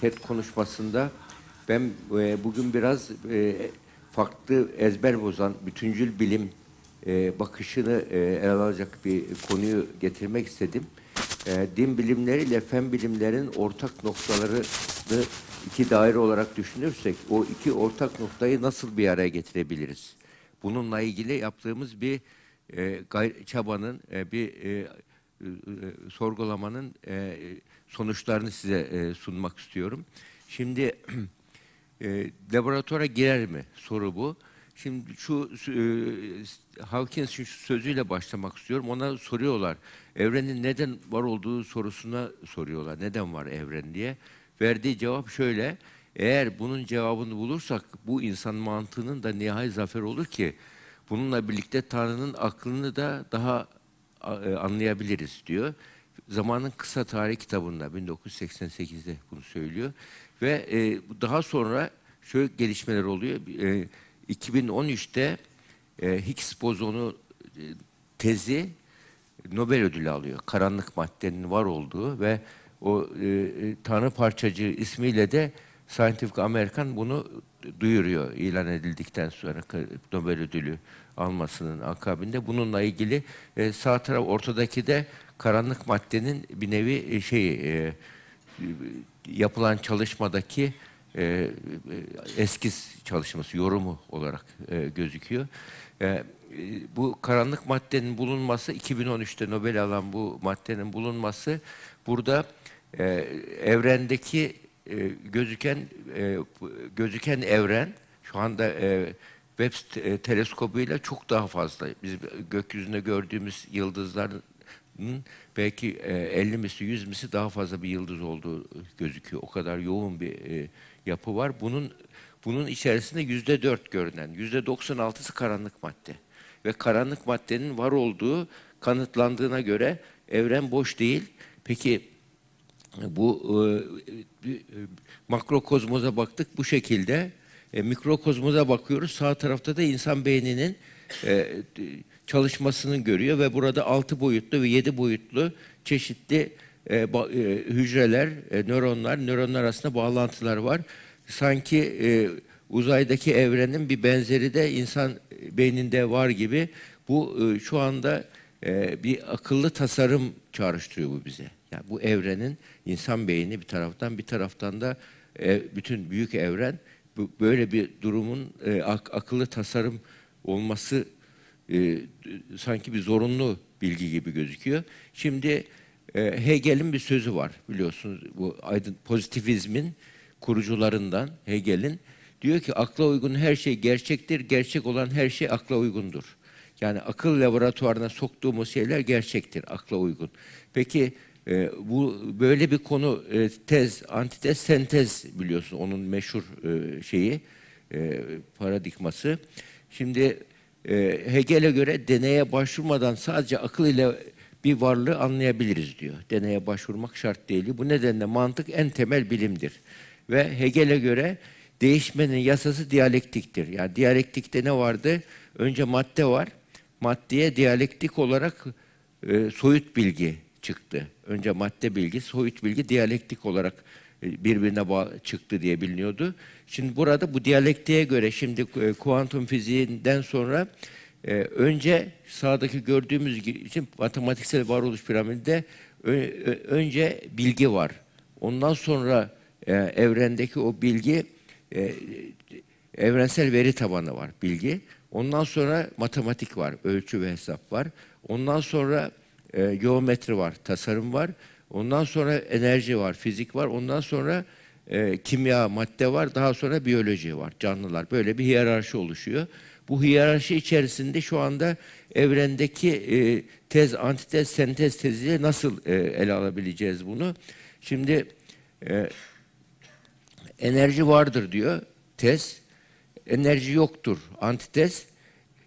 TED konuşmasında ben e, bugün biraz e, farklı ezber bozan bütüncül bilim e, bakışını e, ele alacak bir konuyu getirmek istedim. E, din bilimleriyle fen bilimlerin ortak noktalarını iki daire olarak düşünürsek o iki ortak noktayı nasıl bir araya getirebiliriz? Bununla ilgili yaptığımız bir e, çabanın e, bir e, e, e, sorgulamanın e, sonuçlarını size sunmak istiyorum. Şimdi laboratuvara girer mi soru bu. Şimdi şu e, Hawkins'in şu sözüyle başlamak istiyorum. Ona soruyorlar. Evrenin neden var olduğu sorusuna soruyorlar. Neden var evren diye. Verdiği cevap şöyle. Eğer bunun cevabını bulursak bu insan mantığının da nihai zafer olur ki bununla birlikte Tanrı'nın aklını da daha e, anlayabiliriz diyor. Zamanın Kısa Tarih kitabında 1988'de bunu söylüyor. Ve e, daha sonra şöyle gelişmeler oluyor. E, 2013'te e, Higgs bozonu e, tezi Nobel ödülü alıyor. Karanlık maddenin var olduğu ve o e, e Tanrı parçacığı ismiyle de Scientific American bunu duyuruyor ilan edildikten sonra Nobel ödülü almasının akabinde. Bununla ilgili e, sağ taraf ortadaki de karanlık maddenin bir nevi e, şeyi e, yapılan çalışmadaki e, e eskiz çalışması, yorumu olarak e, gözüküyor. E, e bu karanlık maddenin bulunması, 2013'te Nobel alan bu maddenin bulunması burada e, evrendeki e, gözüken e, gözüken evren şu anda e, Webb e, teleskobuyla çok daha fazla. Biz gökyüzünde gördüğümüz yıldızların belki 50 e, misi 100 misi daha fazla bir yıldız olduğu gözüküyor. O kadar yoğun bir e, yapı var. Bunun bunun içerisinde yüzde dört görünen, yüzde 96'sı karanlık madde. Ve karanlık maddenin var olduğu kanıtlandığına göre evren boş değil. Peki bu e, e, makrokozmoza baktık bu şekilde. E, mikrokozmoza bakıyoruz. Sağ tarafta da insan beyninin e, çalışmasını görüyor ve burada altı boyutlu ve yedi boyutlu çeşitli e, e, hücreler, nöronlar, nöronlar arasında bağlantılar var. Sanki uzaydaki evrenin bir benzeri de insan beyninde var gibi. Bu şu anda bir akıllı tasarım çağrıştırıyor bu bize. Yani bu evrenin insan beyni bir taraftan bir taraftan da e, bütün büyük evren bu, böyle bir durumun e, ak, akıllı tasarım olması e, sanki bir zorunlu bilgi gibi gözüküyor. Şimdi e, Hegel'in bir sözü var biliyorsunuz bu aydın pozitivizmin kurucularından Hegel'in diyor ki akla uygun her şey gerçektir, gerçek olan her şey akla uygundur. Yani akıl laboratuvarına soktuğumuz şeyler gerçektir, akla uygun. Peki e, bu böyle bir konu e, tez, antitez, sentez biliyorsun onun meşhur e, şeyi e, paradigması. Şimdi e, Hegel'e göre deneye başvurmadan sadece akıl ile bir varlığı anlayabiliriz diyor. Deneye başvurmak şart değil. Bu nedenle mantık en temel bilimdir. Ve Hegel'e göre değişmenin yasası diyalektiktir. Yani diyalektikte ne vardı? Önce madde var. Maddeye diyalektik olarak e, soyut bilgi çıktı. Önce madde bilgi, soyut bilgi diyalektik olarak e, birbirine çıktı diye biliniyordu. Şimdi burada bu diyalektiğe göre şimdi e, kuantum fiziğinden sonra e, önce sağdaki gördüğümüz için matematiksel varoluş piramidinde önce bilgi var. Ondan sonra evrendeki o bilgi evrensel veri tabanı var bilgi. Ondan sonra matematik var, ölçü ve hesap var. Ondan sonra e, geometri var, tasarım var. Ondan sonra enerji var, fizik var. Ondan sonra e, kimya, madde var. Daha sonra biyoloji var, canlılar. Böyle bir hiyerarşi oluşuyor. Bu hiyerarşi içerisinde şu anda evrendeki e, tez, antitez, sentez teziyle nasıl e, ele alabileceğiz bunu? Şimdi e, enerji vardır diyor tez. Enerji yoktur antitez.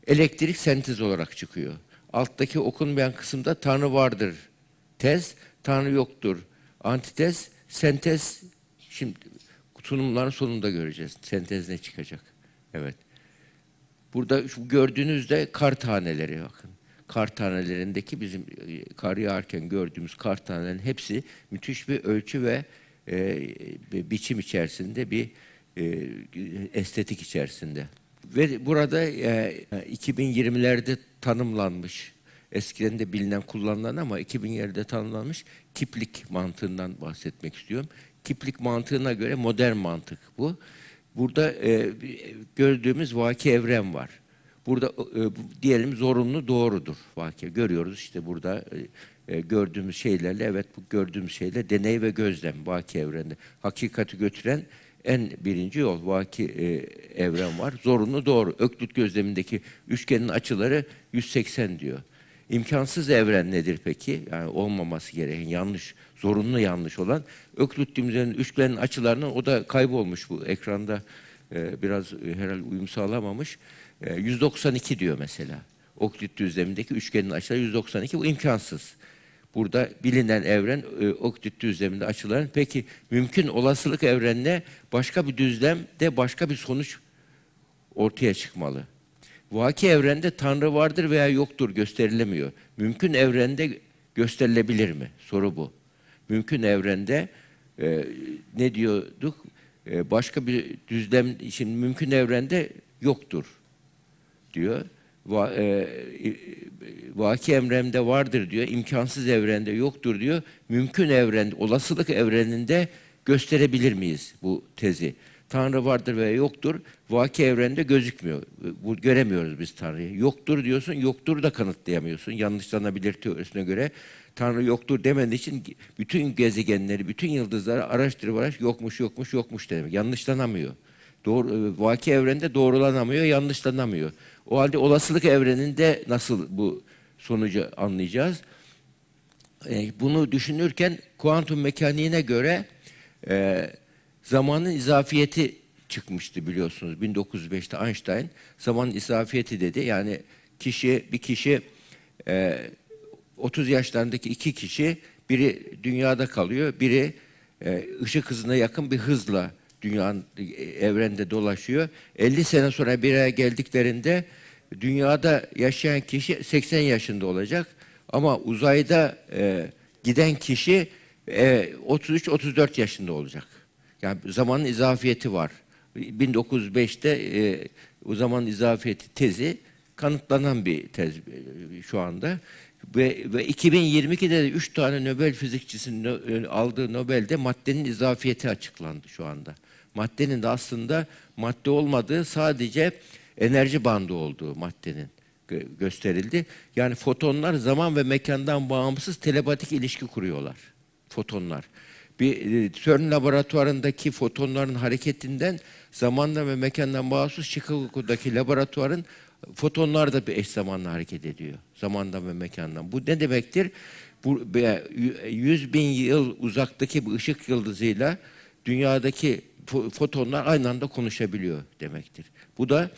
Elektrik sentez olarak çıkıyor alttaki okunmayan kısımda Tanrı vardır. Tez, Tanrı yoktur. Antitez, sentez. Şimdi sunumların sonunda göreceğiz. Sentez ne çıkacak? Evet. Burada şu gördüğünüzde kar taneleri bakın. Kar tanelerindeki bizim e, kar yağarken gördüğümüz kar tanelerin hepsi müthiş bir ölçü ve e, bir biçim içerisinde bir e, estetik içerisinde. Ve burada e, 2020'lerde tanımlanmış, eskiden de bilinen, kullanılan ama 2020'lerde tanımlanmış kiplik mantığından bahsetmek istiyorum. Kiplik mantığına göre modern mantık bu. Burada e, e gördüğümüz vaki evren var. Burada e, diyelim zorunlu doğrudur vaki. Görüyoruz işte burada e, e, gördüğümüz şeylerle, evet bu gördüğümüz şeyle deney ve gözlem vaki evrende. Hakikati götüren en birinci yol vaki e, evren var. Zorunlu doğru. Öklüt gözlemindeki üçgenin açıları 180 diyor. İmkansız evren nedir peki? Yani olmaması gereken yanlış, zorunlu yanlış olan Öklüt düğümlerinin üçgenin açılarının o da kaybolmuş bu ekranda e, biraz e, herhalde uyum sağlamamış. E, 192 diyor mesela. Öklüt düzlemindeki üçgenin açıları 192 bu imkansız burada bilinen evren e, Oktüt düzleminde açılan. Peki mümkün olasılık evrenle başka bir düzlemde başka bir sonuç ortaya çıkmalı. Vaki evrende Tanrı vardır veya yoktur gösterilemiyor. Mümkün evrende gösterilebilir mi? Soru bu. Mümkün evrende e, ne diyorduk? E, başka bir düzlem için mümkün evrende yoktur diyor va, e, vaki emremde vardır diyor, imkansız evrende yoktur diyor, mümkün evrende, olasılık evreninde gösterebilir miyiz bu tezi? Tanrı vardır veya yoktur, vaki evrende gözükmüyor. Bu göremiyoruz biz Tanrı'yı. Yoktur diyorsun, yoktur da kanıtlayamıyorsun. Yanlışlanabilir teorisine göre. Tanrı yoktur demen için bütün gezegenleri, bütün yıldızları araştırıp araş yokmuş, yokmuş, yokmuş demek. Yanlışlanamıyor. Doğru, e, vaki evrende doğrulanamıyor, yanlışlanamıyor. O halde olasılık evreninde nasıl bu sonucu anlayacağız? E, bunu düşünürken kuantum mekaniğine göre e, zamanın izafiyeti çıkmıştı biliyorsunuz. 1905'te Einstein zamanın izafiyeti dedi. Yani kişi bir kişi e, 30 yaşlarındaki iki kişi biri dünyada kalıyor, biri e, ışık hızına yakın bir hızla Dünya e, evrende dolaşıyor. 50 sene sonra bir araya geldiklerinde dünyada yaşayan kişi 80 yaşında olacak. Ama uzayda e, giden kişi e, 33-34 yaşında olacak. Yani zamanın izafiyeti var. 1905'te e, o zaman izafiyeti tezi kanıtlanan bir tez e, şu anda. Ve, ve 2022'de de 3 tane Nobel fizikçisinin e, aldığı Nobel'de maddenin izafiyeti açıklandı şu anda. Maddenin de aslında madde olmadığı sadece enerji bandı olduğu maddenin gösterildi. Yani fotonlar zaman ve mekandan bağımsız telepatik ilişki kuruyorlar. Fotonlar. Bir e, CERN laboratuvarındaki fotonların hareketinden zamanla ve mekandan bağımsız Chicago'daki laboratuvarın Fotonlar da bir eş zamanla hareket ediyor. Zamandan ve mekandan. Bu ne demektir? Bu 100 bin yıl uzaktaki bu ışık yıldızıyla dünyadaki fotonlar aynı anda konuşabiliyor demektir. Bu da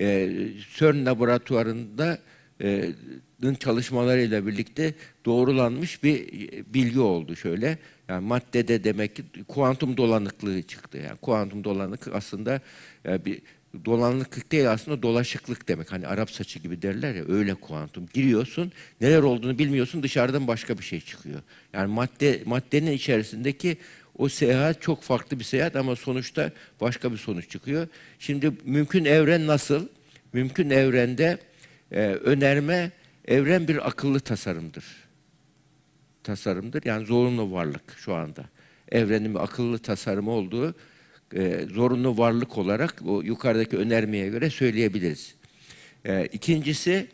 e, CERN laboratuvarında e, çalışmalarıyla birlikte doğrulanmış bir e, bilgi oldu şöyle. Yani maddede demek ki kuantum dolanıklığı çıktı. Yani kuantum dolanıklık aslında e, bir dolanıklık değil aslında dolaşıklık demek. Hani Arap saçı gibi derler ya öyle kuantum. Giriyorsun neler olduğunu bilmiyorsun dışarıdan başka bir şey çıkıyor. Yani madde maddenin içerisindeki o seyahat çok farklı bir seyahat ama sonuçta başka bir sonuç çıkıyor. Şimdi mümkün evren nasıl? Mümkün evrende e, önerme evren bir akıllı tasarımdır. Tasarımdır yani zorunlu varlık şu anda. Evrenin bir akıllı tasarımı olduğu e, zorunlu varlık olarak o yukarıdaki önermeye göre söyleyebiliriz. E, ikincisi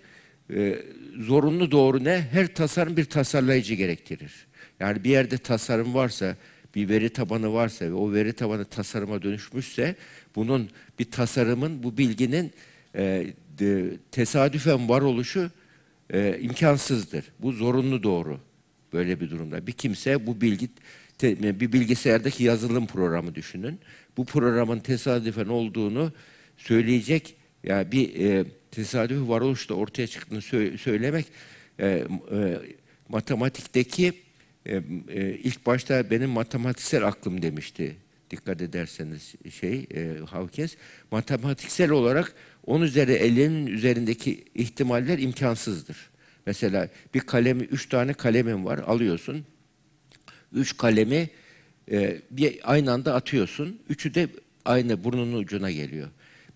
e, zorunlu doğru ne? Her tasarım bir tasarlayıcı gerektirir. Yani bir yerde tasarım varsa, bir veri tabanı varsa ve o veri tabanı tasarıma dönüşmüşse bunun bir tasarımın, bu bilginin e, de, tesadüfen var oluşu e, imkansızdır. Bu zorunlu doğru böyle bir durumda. Bir kimse bu bilgi e, bir bilgisayardaki yazılım programı düşünün. Bu programın tesadüfen olduğunu söyleyecek ya yani bir e, tesadüf varoluşla ortaya çıktığını sö söylemek e, e, matematikteki e, e, ilk başta benim matematiksel aklım demişti. Dikkat ederseniz şey e, Hawkins matematiksel olarak on üzeri elinin üzerindeki ihtimaller imkansızdır. Mesela bir kalemi, üç tane kalemim var alıyorsun üç kalemi e, bir aynı anda atıyorsun. Üçü de aynı burnunun ucuna geliyor.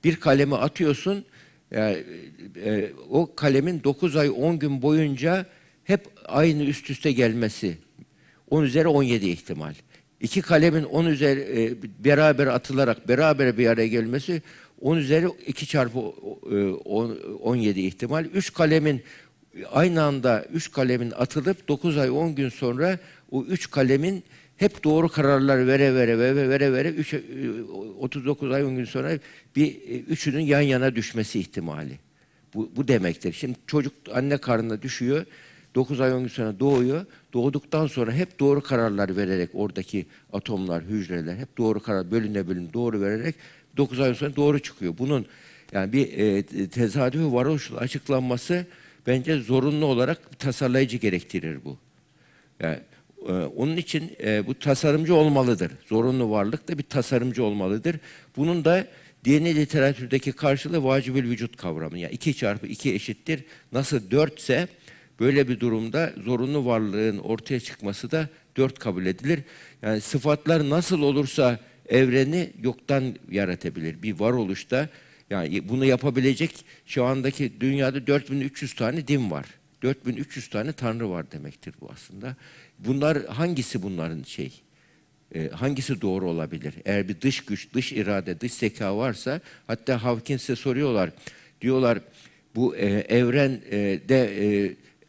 Bir kalemi atıyorsun. Yani, e, e, o kalemin 9 ay 10 gün boyunca hep aynı üst üste gelmesi. 10 üzeri 17 ihtimal. İki kalemin 10 üzeri e, beraber atılarak beraber bir araya gelmesi 10 üzeri 2 çarpı e, 10, 17 ihtimal. Üç kalemin aynı anda üç kalemin atılıp dokuz ay on gün sonra o üç kalemin hep doğru kararlar vere vere vere vere vere 3 39 e, ay 10 gün sonra bir e, üçünün yan yana düşmesi ihtimali. Bu, bu demektir. Şimdi çocuk anne karnına düşüyor. 9 ay 10 gün sonra doğuyor. Doğduktan sonra hep doğru kararlar vererek oradaki atomlar, hücreler hep doğru karar bölüne bölüne doğru vererek 9 ay sonra doğru çıkıyor. Bunun yani bir e, tezadüfü varoşla açıklanması bence zorunlu olarak tasarlayıcı gerektirir bu. Yani, e, onun için e, bu tasarımcı olmalıdır. Zorunlu varlık da bir tasarımcı olmalıdır. Bunun da dini literatürdeki karşılığı vacibül vücut kavramı. Yani iki çarpı iki eşittir. Nasıl dörtse böyle bir durumda zorunlu varlığın ortaya çıkması da dört kabul edilir. Yani sıfatlar nasıl olursa evreni yoktan yaratabilir. Bir varoluşta yani bunu yapabilecek şu andaki dünyada 4300 tane din var. 4300 tane tanrı var demektir bu aslında. Bunlar hangisi bunların şey? E, hangisi doğru olabilir? Eğer bir dış güç, dış irade, dış zeka varsa hatta Hawkins'e soruyorlar. Diyorlar bu e, evrende e,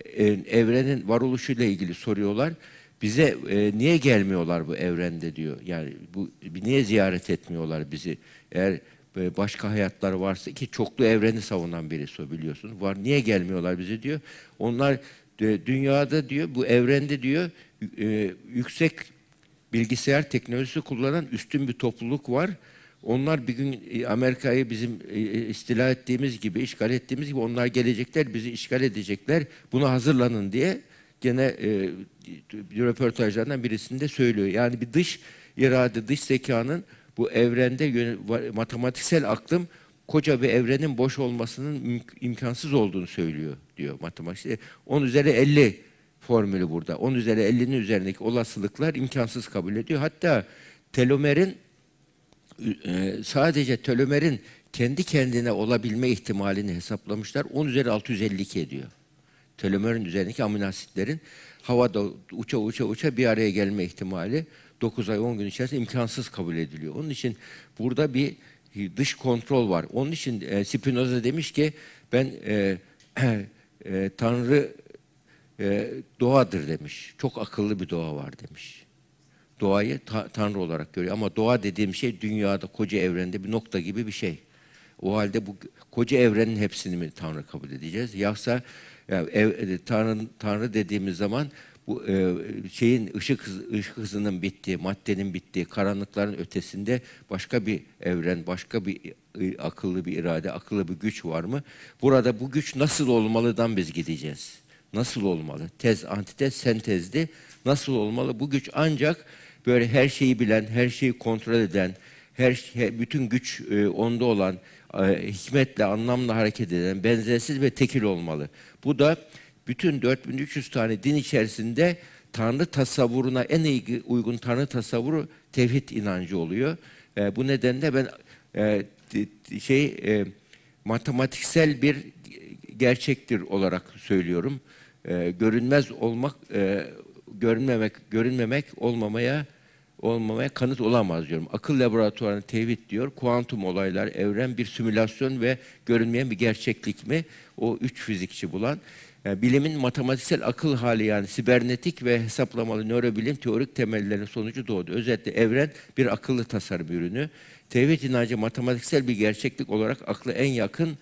e, e, evrenin varoluşuyla ilgili soruyorlar. Bize e, niye gelmiyorlar bu evrende diyor. Yani bu niye ziyaret etmiyorlar bizi? Eğer başka hayatlar varsa ki çoklu evreni savunan birisi o biliyorsunuz. Var niye gelmiyorlar bize diyor. Onlar dünyada diyor bu evrende diyor e, yüksek bilgisayar teknolojisi kullanan üstün bir topluluk var. Onlar bir gün e, Amerika'yı bizim e, istila ettiğimiz gibi, işgal ettiğimiz gibi onlar gelecekler, bizi işgal edecekler. Buna hazırlanın diye gene e, röportajlardan birisinde söylüyor. Yani bir dış irade, dış zekanın bu evrende matematiksel aklım koca bir evrenin boş olmasının imkansız olduğunu söylüyor diyor matematik. 10 e, üzeri 50 formülü burada. 10 üzeri 50'nin üzerindeki olasılıklar imkansız kabul ediyor. Hatta telomerin e, sadece telomerin kendi kendine olabilme ihtimalini hesaplamışlar. 10 üzeri 652 ediyor. Telomerin üzerindeki amino havada uça uça uça bir araya gelme ihtimali 9 ay 10 gün içerisinde imkansız kabul ediliyor. Onun için burada bir dış kontrol var. Onun için e, Spinoza demiş ki ben e, e, Tanrı e, doğadır demiş. Çok akıllı bir doğa var demiş. Doğayı ta, Tanrı olarak görüyor ama doğa dediğim şey dünyada koca evrende bir nokta gibi bir şey. O halde bu koca evrenin hepsini mi Tanrı kabul edeceğiz? Yoksa yani ev, e, Tanrı, Tanrı dediğimiz zaman bu e, şeyin ışık ışık hızının bittiği, maddenin bittiği, karanlıkların ötesinde başka bir evren, başka bir e, akıllı bir irade, akıllı bir güç var mı? Burada bu güç nasıl olmalıdan biz gideceğiz. Nasıl olmalı? Tez, antitez, sentezdi. Nasıl olmalı? Bu güç ancak böyle her şeyi bilen, her şeyi kontrol eden, her bütün güç e, onda olan, e, hikmetle, anlamla hareket eden, benzersiz ve tekil olmalı. Bu da bütün 4300 tane din içerisinde Tanrı tasavvuruna en iyi uygun Tanrı tasavvuru tevhid inancı oluyor. E, bu nedenle ben e, şey e, matematiksel bir gerçektir olarak söylüyorum. E, görünmez olmak, e, görünmemek, görünmemek olmamaya olmamaya kanıt olamaz diyorum. Akıl laboratuvarı tevhid diyor. Kuantum olaylar, evren bir simülasyon ve görünmeyen bir gerçeklik mi? O üç fizikçi bulan yani e, bilimin matematiksel akıl hali yani sibernetik ve hesaplamalı nörobilim teorik temellerinin sonucu doğdu. Özetle evren bir akıllı tasarım ürünü. Tevhid inancı matematiksel bir gerçeklik olarak akla en yakın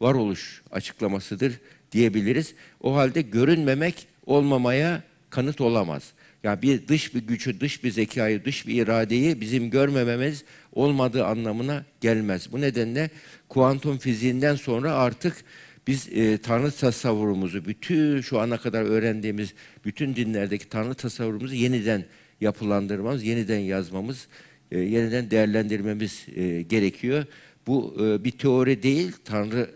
varoluş açıklamasıdır diyebiliriz. O halde görünmemek olmamaya kanıt olamaz. Yani bir dış bir gücü, dış bir zekayı, dış bir iradeyi bizim görmememiz olmadığı anlamına gelmez. Bu nedenle kuantum fiziğinden sonra artık biz e, Tanrı tasavvurumuzu, bütün şu ana kadar öğrendiğimiz bütün dinlerdeki Tanrı tasavvurumuzu yeniden yapılandırmamız, yeniden yazmamız, e, yeniden değerlendirmemiz e, gerekiyor. Bu e, bir teori değil, Tanrı,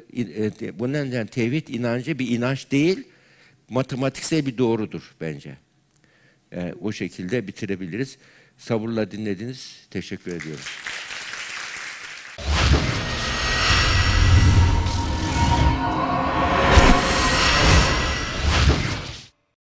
e, bu nedenle tevhid inancı bir inanç değil, matematiksel bir doğrudur bence. E, o şekilde bitirebiliriz. Sabırla dinlediniz, teşekkür ediyorum.